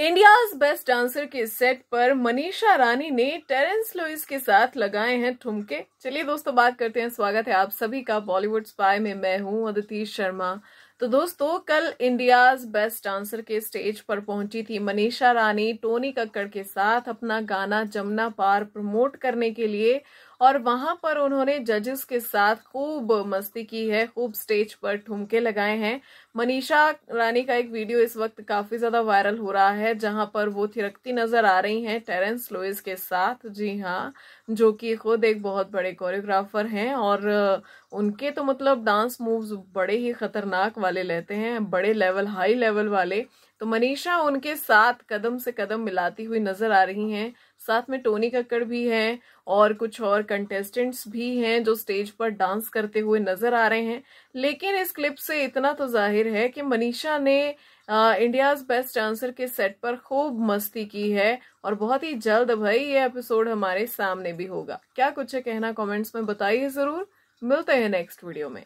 India's best dancer के set पर मनीषा रानी ने टेरेंस लुइस के साथ लगाए हैं ठुमके चलिए दोस्तों बात करते हैं स्वागत है आप सभी का बॉलीवुड स्पाई में मैं हूं अदिति शर्मा तो दोस्तों कल इंडियाज बेस्ट डांसर के स्टेज पर पहुंची थी मनीषा रानी टोनी कक्कड़ के साथ अपना गाना जमुना पार प्रमोट करने के लिए और वहां पर उन्होंने जजेस के साथ खूब मस्ती की है खूब स्टेज पर ठुमके लगाए हैं मनीषा रानी का एक वीडियो इस वक्त काफी ज्यादा वायरल हो रहा है जहां पर वो थिरकती नजर आ रही हैं टेरेंस लोइस के साथ जी हाँ जो कि खुद एक बहुत बड़े कोरियोग्राफर हैं और उनके तो मतलब डांस मूव्स बड़े ही खतरनाक वाले रहते हैं बड़े लेवल हाई लेवल वाले तो मनीषा उनके साथ कदम से कदम मिलाती हुई नजर आ रही हैं साथ में टोनी कक्कड़ भी है और कुछ और कंटेस्टेंट्स भी हैं जो स्टेज पर डांस करते हुए नजर आ रहे हैं लेकिन इस क्लिप से इतना तो जाहिर है कि मनीषा ने इंडियाज बेस्ट डांसर के सेट पर खूब मस्ती की है और बहुत ही जल्द भाई ये एपिसोड हमारे सामने भी होगा क्या कुछ है कहना कॉमेंट्स में बताइए जरूर मिलते हैं नेक्स्ट वीडियो में